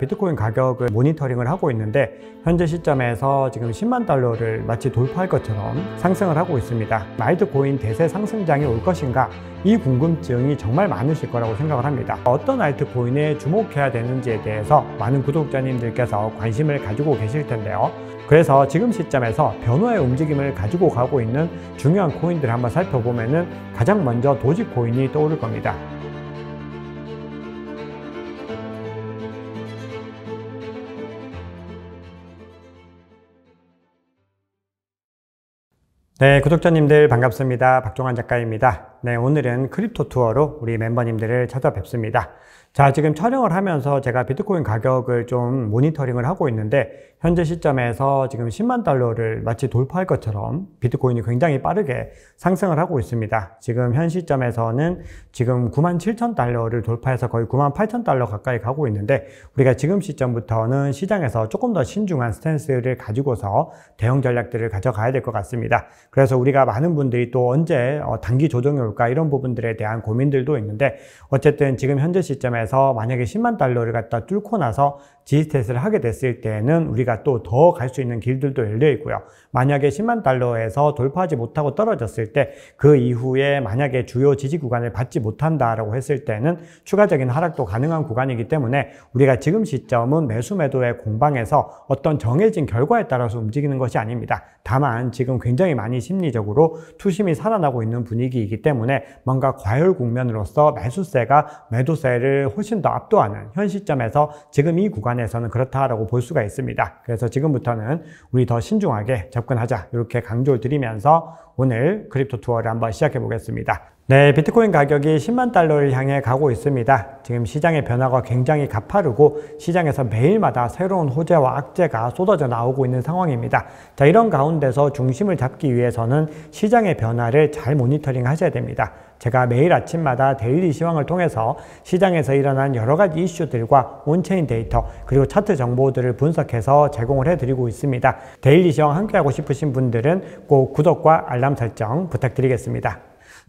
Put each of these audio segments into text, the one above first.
비트코인 가격을 모니터링을 하고 있는데 현재 시점에서 지금 10만 달러를 마치 돌파할 것처럼 상승을 하고 있습니다. 알트코인 대세 상승장이 올 것인가 이 궁금증이 정말 많으실 거라고 생각을 합니다. 어떤 알트코인에 주목해야 되는지에 대해서 많은 구독자님들께서 관심을 가지고 계실 텐데요. 그래서 지금 시점에서 변화의 움직임을 가지고 가고 있는 중요한 코인들을 한번 살펴보면 가장 먼저 도지코인이 떠오를 겁니다. 네, 구독자님들 반갑습니다. 박종환 작가입니다. 네, 오늘은 크립토 투어로 우리 멤버님들을 찾아뵙습니다. 자, 지금 촬영을 하면서 제가 비트코인 가격을 좀 모니터링을 하고 있는데 현재 시점에서 지금 10만 달러를 마치 돌파할 것처럼 비트코인이 굉장히 빠르게 상승을 하고 있습니다. 지금 현 시점에서는 지금 9만 7천 달러를 돌파해서 거의 9만 8천 달러 가까이 가고 있는데 우리가 지금 시점부터는 시장에서 조금 더 신중한 스탠스를 가지고서 대형 전략들을 가져가야 될 것 같습니다. 그래서 우리가 많은 분들이 또 언제 어, 단기 조정이 올까 이런 부분들에 대한 고민들도 있는데 어쨌든 지금 현재 시점에 경험에서 만약에 10만 달러를 갖다 뚫고 나서 지지스탯를 하게 됐을 때는 우리가 또 더 갈 수 있는 길들도 열려 있고요. 만약에 10만 달러에서 돌파하지 못하고 떨어졌을 때 그 이후에 만약에 주요 지지 구간을 받지 못한다라고 했을 때는 추가적인 하락도 가능한 구간이기 때문에 우리가 지금 시점은 매수 매도의 공방에서 어떤 정해진 결과에 따라서 움직이는 것이 아닙니다. 다만 지금 굉장히 많이 심리적으로 투심이 살아나고 있는 분위기이기 때문에 뭔가 과열 국면으로서 매수세가 매도세를 훨씬 더 압도하는 현 시점에서 지금 이 구간에 안에서는 그렇다라고 볼 수가 있습니다. 그래서 지금부터는 우리 더 신중하게 접근하자 이렇게 강조를 드리면서 오늘 크립토 투어를 한번 시작해 보겠습니다. 네, 비트코인 가격이 10만 달러를 향해 가고 있습니다. 지금 시장의 변화가 굉장히 가파르고 시장에서 매일마다 새로운 호재와 악재가 쏟아져 나오고 있는 상황입니다. 자, 이런 가운데서 중심을 잡기 위해서는 시장의 변화를 잘 모니터링 하셔야 됩니다. 제가 매일 아침마다 데일리 시황을 통해서 시장에서 일어난 여러 가지 이슈들과 온체인 데이터 그리고 차트 정보들을 분석해서 제공을 해드리고 있습니다. 데일리 시황 함께하고 싶으신 분들은 꼭 구독과 알람 설정 부탁드리겠습니다.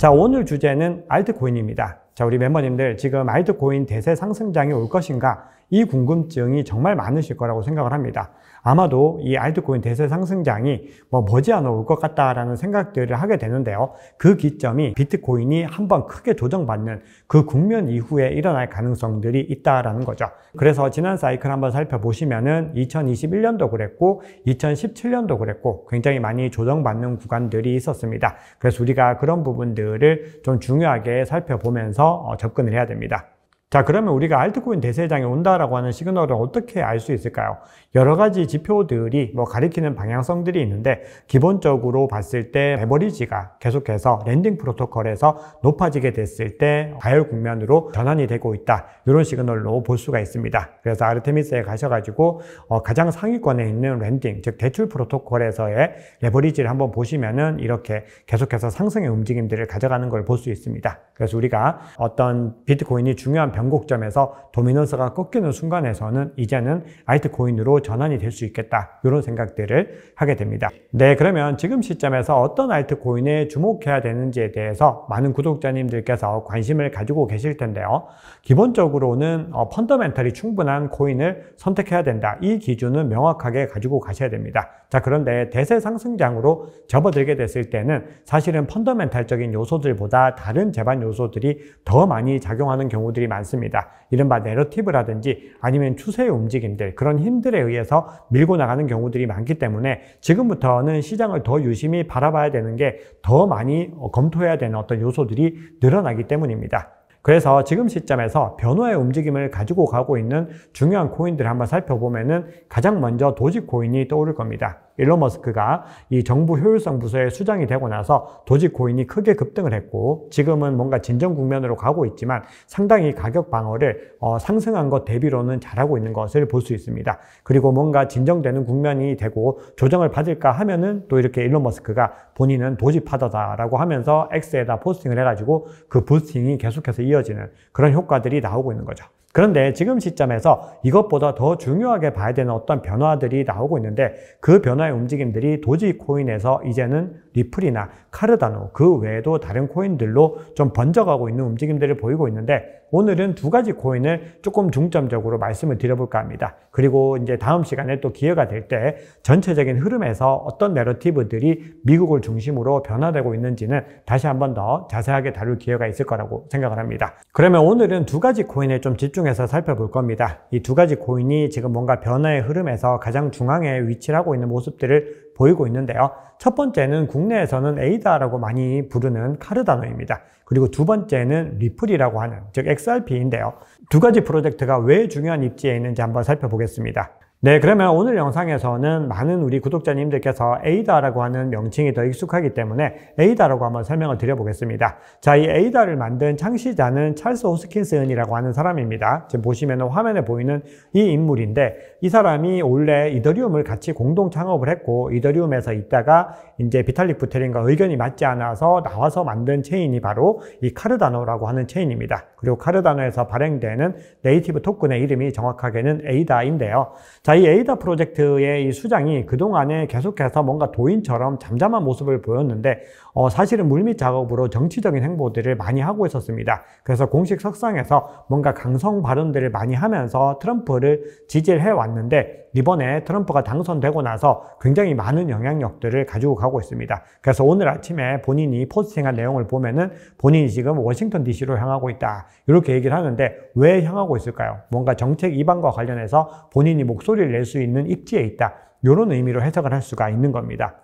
자, 오늘 주제는 알트코인입니다. 자, 우리 멤버님들 지금 알트코인 대세 상승장이 올 것인가? 이 궁금증이 정말 많으실 거라고 생각을 합니다. 아마도 이 알트코인 대세 상승장이 뭐 머지않아 올 것 같다라는 생각들을 하게 되는데요. 그 기점이 비트코인이 한번 크게 조정받는 그 국면 이후에 일어날 가능성들이 있다라는 거죠. 그래서 지난 사이클 한번 살펴보시면은 2021년도 그랬고 2017년도 그랬고 굉장히 많이 조정받는 구간들이 있었습니다. 그래서 우리가 그런 부분들을 좀 중요하게 살펴보면서 어, 접근을 해야 됩니다. 자, 그러면 우리가 알트코인 대세장에 온다라고 하는 시그널을 어떻게 알 수 있을까요? 여러 가지 지표들이 뭐 가리키는 방향성들이 있는데 기본적으로 봤을 때 레버리지가 계속해서 랜딩 프로토콜에서 높아지게 됐을 때과열 국면으로 전환이 되고 있다. 이런 시그널로 볼 수가 있습니다. 그래서 아르테미스에 가셔가지고 어 가장 상위권에 있는 랜딩, 즉 대출 프로토콜에서의 레버리지를 한번 보시면은 이렇게 계속해서 상승의 움직임들을 가져가는 걸 볼 수 있습니다. 그래서 우리가 어떤 비트코인이 중요한 변곡점에서 도미넌스가 꺾이는 순간에서는 이제는 알트코인으로 전환이 될 수 있겠다. 이런 생각들을 하게 됩니다. 네, 그러면 지금 시점에서 어떤 알트코인에 주목해야 되는지에 대해서 많은 구독자님들께서 관심을 가지고 계실 텐데요. 기본적으로는 어, 펀더멘털이 충분한 코인을 선택해야 된다. 이 기준은 명확하게 가지고 가셔야 됩니다. 자, 그런데 대세 상승장으로 접어들게 됐을 때는 사실은 펀더멘탈적인 요소들보다 다른 재반 요소 요소들이 더 많이 작용하는 경우들이 많습니다. 이른바 내러티브라든지 아니면 추세의 움직임들 그런 힘들에 의해서 밀고 나가는 경우들이 많기 때문에 지금부터는 시장을 더 유심히 바라봐야 되는 게 더 많이 어, 검토해야 되는 어떤 요소들이 늘어나기 때문입니다. 그래서 지금 시점에서 변화의 움직임을 가지고 가고 있는 중요한 코인들을 한번 살펴보면 가장 먼저 도지 코인이 떠오를 겁니다. 일론 머스크가 이 정부 효율성 부서의 수장이 되고 나서 도지코인이 크게 급등을 했고 지금은 뭔가 진정 국면으로 가고 있지만 상당히 가격 방어를 어, 상승한 것 대비로는 잘하고 있는 것을 볼 수 있습니다. 그리고 뭔가 진정되는 국면이 되고 조정을 받을까 하면은 또 이렇게 일론 머스크가 본인은 도지파더다라고 하면서 X에다 포스팅을 해가지고 그 부스팅이 계속해서 이어지는 그런 효과들이 나오고 있는 거죠. 그런데 지금 시점에서 이것보다 더 중요하게 봐야 되는 어떤 변화들이 나오고 있는데 그 변화의 움직임들이 도지코인에서 이제는 리플이나 카르다노 그 외에도 다른 코인들로 좀 번져가고 있는 움직임들을 보이고 있는데 오늘은 두 가지 코인을 조금 중점적으로 말씀을 드려볼까 합니다. 그리고 이제 다음 시간에 또 기회가 될 때 전체적인 흐름에서 어떤 내러티브들이 미국을 중심으로 변화되고 있는지는 다시 한번 더 자세하게 다룰 기회가 있을 거라고 생각을 합니다. 그러면 오늘은 두 가지 코인에 좀 집중해서 살펴볼 겁니다. 이 두 가지 코인이 지금 뭔가 변화의 흐름에서 가장 중앙에 위치 하고 있는 모습들을 보이고 있는데요. 첫 번째는 국내에서는 에이다라고 많이 부르는 카르 단어입니다. 그리고 두 번째는 리플이라고 하는, 즉 XRP인데요. 두 가지 프로젝트가 왜 중요한 입지에 있는지 한번 살펴보겠습니다. 네, 그러면 오늘 영상에서는 많은 우리 구독자님들께서 에이다라고 하는 명칭이 더 익숙하기 때문에 에이다라고 한번 설명을 드려보겠습니다. 자, 이 에이다를 만든 창시자는 찰스 호스킨슨이라고 하는 사람입니다. 지금 보시면 화면에 보이는 이 인물인데 이 사람이 원래 이더리움을 같이 공동 창업을 했고 이더리움에서 있다가 이제 비탈릭 부테린과 의견이 맞지 않아서 나와서 만든 체인이 바로 이 카르다노라고 하는 체인입니다. 그리고 카르다노에서 발행되는 네이티브 토큰의 이름이 정확하게는 에이다인데요. 자, 이 에이다 프로젝트의 이 수장이 그동안에 계속해서 뭔가 도인처럼 잠잠한 모습을 보였는데 어, 사실은 물밑 작업으로 정치적인 행보들을 많이 하고 있었습니다. 그래서 공식 석상에서 뭔가 강성 발언들을 많이 하면서 트럼프를 지지 해왔는데 이번에 트럼프가 당선되고 나서 굉장히 많은 영향력들을 가지고 가고 있습니다. 그래서 오늘 아침에 본인이 포스팅한 내용을 보면은 본인이 지금 워싱턴 DC로 향하고 있다. 이렇게 얘기를 하는데 왜 향하고 있을까요? 뭔가 정책 이반과 관련해서 본인이 목소리를 낼 수 있는 입지에 있다. 이런 의미로 해석을 할 수가 있는 겁니다.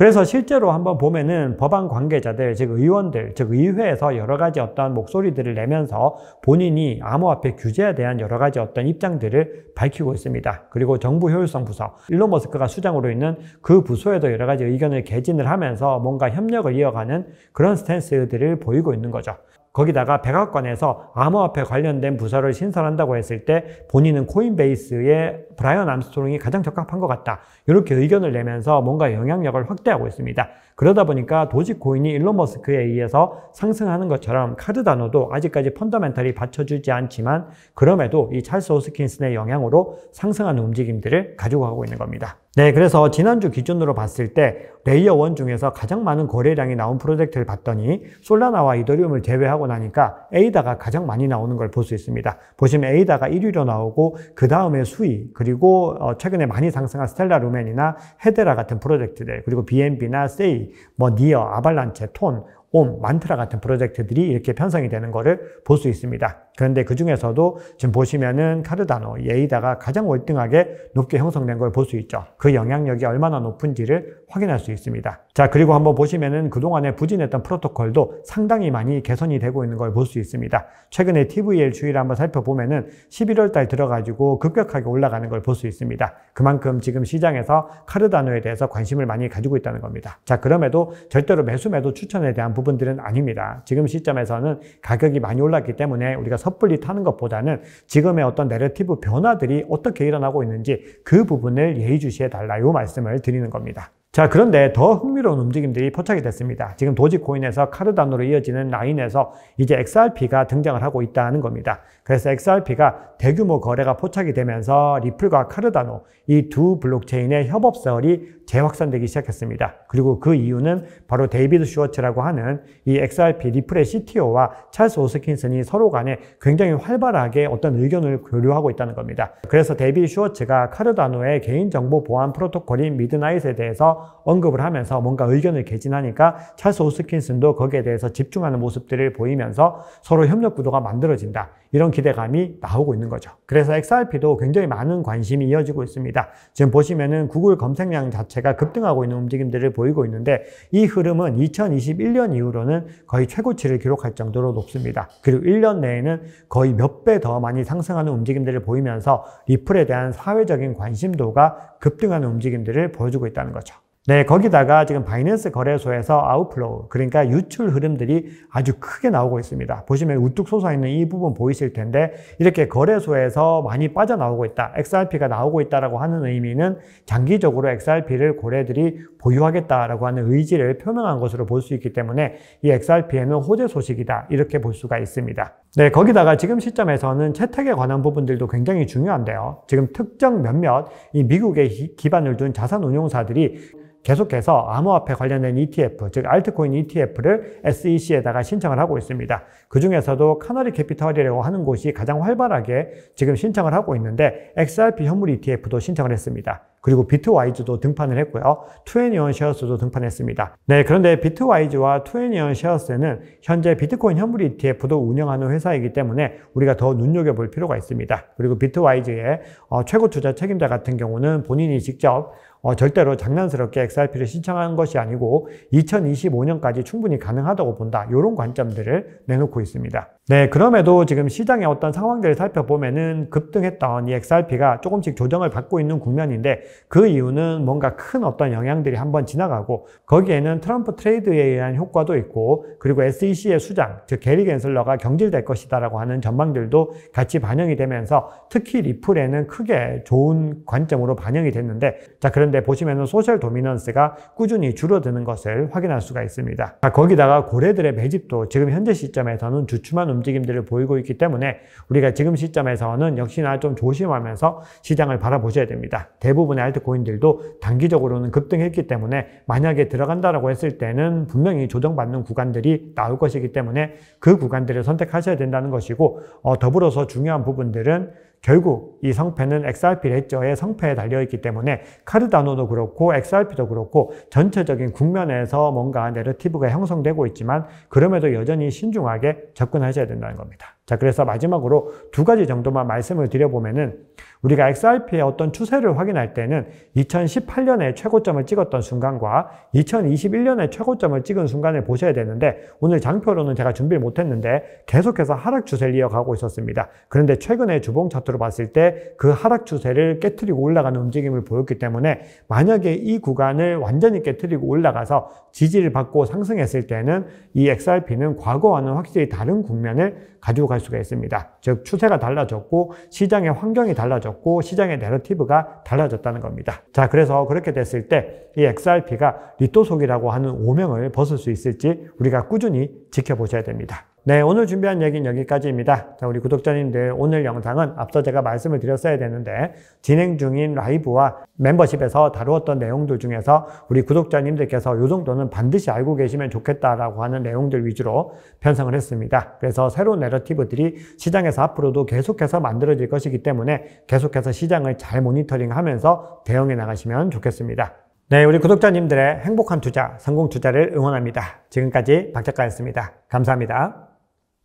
그래서 실제로 한번 보면은 법안 관계자들, 즉 의원들, 즉 의회에서 여러 가지 어떤 목소리들을 내면서 본인이 암호화폐 규제에 대한 여러 가지 어떤 입장들을 밝히고 있습니다. 그리고 정부 효율성 부서, 일론 머스크가 수장으로 있는 그 부서에도 여러 가지 의견을 개진을 하면서 뭔가 협력을 이어가는 그런 스탠스들을 보이고 있는 거죠. 거기다가 백악관에서 암호화폐 관련된 부서를 신설한다고 했을 때 본인은 코인베이스의 브라이언 암스트롱이 가장 적합한 것 같다. 이렇게 의견을 내면서 뭔가 영향력을 확대하고 있습니다. 그러다 보니까 도지 코인이 일론 머스크에 의해서 상승하는 것처럼 카드 단어도 아직까지 펀더멘털이 받쳐주지 않지만 그럼에도 이 찰스 호스킨슨의 영향으로 상승하는 움직임들을 가지고 가고 있는 겁니다. 네, 그래서 지난주 기준으로 봤을 때 레이어 1 중에서 가장 많은 거래량이 나온 프로젝트를 봤더니 솔라나와 이더리움을 제외하고 나니까 에이다가 가장 많이 나오는 걸 볼 수 있습니다. 보시면 에이다가 1위로 나오고 그 다음에 수위 그리고 어, 최근에 많이 상승한 스텔라 루멘이나 헤데라 같은 프로젝트들 그리고 BNB나 세이 뭐 니어, 아발란체, 톤, 옴, 만트라 같은 프로젝트들이 이렇게 편성이 되는 것을 볼 수 있습니다. 그런데 그 중에서도 지금 보시면은 카르다노, 예이다가 가장 월등하게 높게 형성된 걸 볼 수 있죠. 그 영향력이 얼마나 높은지를 확인할 수 있습니다. 자, 그리고 한번 보시면은 그동안에 부진했던 프로토콜도 상당히 많이 개선이 되고 있는 걸 볼 수 있습니다. 최근에 TVL 주의를 한번 살펴보면은 11월 달 들어가지고 급격하게 올라가는 걸 볼 수 있습니다. 그만큼 지금 시장에서 카르다노에 대해서 관심을 많이 가지고 있다는 겁니다. 자, 그럼에도 절대로 매수 매도 추천에 대한 부분들은 아닙니다. 지금 시점에서는 가격이 많이 올랐기 때문에 우리가 섣불리 타는 것보다는 지금의 어떤 내러티브 변화들이 어떻게 일어나고 있는지 그 부분을 예의주시해 달라 요 말씀을 드리는 겁니다. 자, 그런데 더 흥미로운 움직임들이 포착이 됐습니다. 지금 도지코인에서 카르단으로 이어지는 라인에서 이제 XRP가 등장을 하고 있다는 겁니다. 그래서 XRP가 대규모 거래가 포착이 되면서 리플과 카르다노 이 두 블록체인의 협업설이 재확산되기 시작했습니다. 그리고 그 이유는 바로 데이비드 슈워츠라고 하는 이 XRP 리플의 CTO와 찰스 오스킨슨이 서로 간에 굉장히 활발하게 어떤 의견을 교류하고 있다는 겁니다. 그래서 데이비드 슈워츠가 카르다노의 개인정보 보안 프로토콜인 미드나잇에 대해서 언급을 하면서 뭔가 의견을 개진하니까 찰스 오스킨슨도 거기에 대해서 집중하는 모습들을 보이면서 서로 협력 구도가 만들어진다. 이런 기대감이 나오고 있는 거죠. 그래서 XRP도 굉장히 많은 관심이 이어지고 있습니다. 지금 보시면은 구글 검색량 자체가 급등하고 있는 움직임들을 보이고 있는데 이 흐름은 2021년 이후로는 거의 최고치를 기록할 정도로 높습니다. 그리고 1년 내에는 거의 몇 배 더 많이 상승하는 움직임들을 보이면서 리플에 대한 사회적인 관심도가 급등하는 움직임들을 보여주고 있다는 거죠. 네, 거기다가 지금 바이낸스 거래소에서 아웃플로우, 그러니까 유출 흐름들이 아주 크게 나오고 있습니다. 보시면 우뚝 솟아있는 이 부분 보이실 텐데, 이렇게 거래소에서 많이 빠져나오고 있다, XRP가 나오고 있다라고 하는 의미는 장기적으로 XRP를 고래들이 보유하겠다라고 하는 의지를 표명한 것으로 볼 수 있기 때문에 이 XRP에는 호재 소식이다, 이렇게 볼 수가 있습니다. 네, 거기다가 지금 시점에서는 채택에 관한 부분들도 굉장히 중요한데요. 지금 특정 몇몇 이 미국에 기반을 둔 자산운용사들이 계속해서 암호화폐 관련된 ETF, 즉 알트코인 ETF를 SEC에다가 신청을 하고 있습니다. 그 중에서도 카너리 캐피털이라고 하는 곳이 가장 활발하게 지금 신청을 하고 있는데 XRP 현물 ETF도 신청을 했습니다. 그리고 비트와이즈도 등판을 했고요. 투애니온 셰어스도 등판했습니다. 네, 그런데 비트와이즈와 투애니온 셰어스는 현재 비트코인 현물 ETF도 운영하는 회사이기 때문에 우리가 더 눈여겨볼 필요가 있습니다. 그리고 비트와이즈의 어, 최고 투자 책임자 같은 경우는 본인이 직접 어, 절대로 장난스럽게 XRP를 신청한 것이 아니고 2025년까지 충분히 가능하다고 본다. 이런 관점들을 내놓고 있습니다. 네, 그럼에도 지금 시장의 어떤 상황들을 살펴보면은 급등했던 이 e XRP가 조금씩 조정을 받고 있는 국면인데 그 이유는 뭔가 큰 어떤 영향들이 한번 지나가고 거기에는 트럼프 트레이드에 의한 효과도 있고 그리고 SEC의 수장, 즉 게리 갠슬러가 경질될 것이다라고 하는 전망들도 같이 반영이 되면서 특히 리플에는 크게 좋은 관점으로 반영이 됐는데 자, 그런데 보시면은 소셜 도미넌스가 꾸준히 줄어드는 것을 확인할 수가 있습니다. 자, 거기다가 고래들의 매집도 지금 현재 시점에서는 주춤한 움직임들을 보이고 있기 때문에 우리가 지금 시점에서는 역시나 좀 조심하면서 시장을 바라보셔야 됩니다. 대부분의 알트코인들도 단기적으로는 급등했기 때문에 만약에 들어간다라고 했을 때는 분명히 조정받는 구간들이 나올 것이기 때문에 그 구간들을 선택하셔야 된다는 것이고 어, 더불어서 중요한 부분들은 결국 이 성패는 XRP 레저의 성패에 달려있기 때문에 카르다노도 그렇고 XRP도 그렇고 전체적인 국면에서 뭔가 내러티브가 형성되고 있지만 그럼에도 여전히 신중하게 접근하셔야 된다는 겁니다. 자, 그래서 마지막으로 두 가지 정도만 말씀을 드려보면은 우리가 XRP의 어떤 추세를 확인할 때는 2018년에 최고점을 찍었던 순간과 2021년에 최고점을 찍은 순간을 보셔야 되는데 오늘 장표로는 제가 준비를 못했는데 계속해서 하락 추세를 이어가고 있었습니다. 그런데 최근에 주봉 차트로 봤을 때 그 하락 추세를 깨뜨리고 올라가는 움직임을 보였기 때문에 만약에 이 구간을 완전히 깨뜨리고 올라가서 지지를 받고 상승했을 때는 이 XRP는 과거와는 확실히 다른 국면을 가지고갈 작용할 수가 있습니다. 즉 추세가 달라졌고 시장의 환경이 달라졌고 시장의 내러티브가 달라졌다는 겁니다. 자 그래서 그렇게 됐을 때 이 XRP가 리토속이라고 하는 오명을 벗을 수 있을지 우리가 꾸준히 지켜보셔야 됩니다. 네, 오늘 준비한 얘기는 여기까지입니다. 자, 우리 구독자님들 오늘 영상은 앞서 제가 말씀을 드렸어야 되는데 진행 중인 라이브와 멤버십에서 다루었던 내용들 중에서 우리 구독자님들께서 요 정도는 반드시 알고 계시면 좋겠다라고 하는 내용들 위주로 편성을 했습니다. 그래서 새로운 내러티브들이 시장에서 앞으로도 계속해서 만들어질 것이기 때문에 계속해서 시장을 잘 모니터링하면서 대응해 나가시면 좋겠습니다. 네, 우리 구독자님들의 행복한 투자, 성공 투자를 응원합니다. 지금까지 박 작가였습니다. 감사합니다.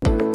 you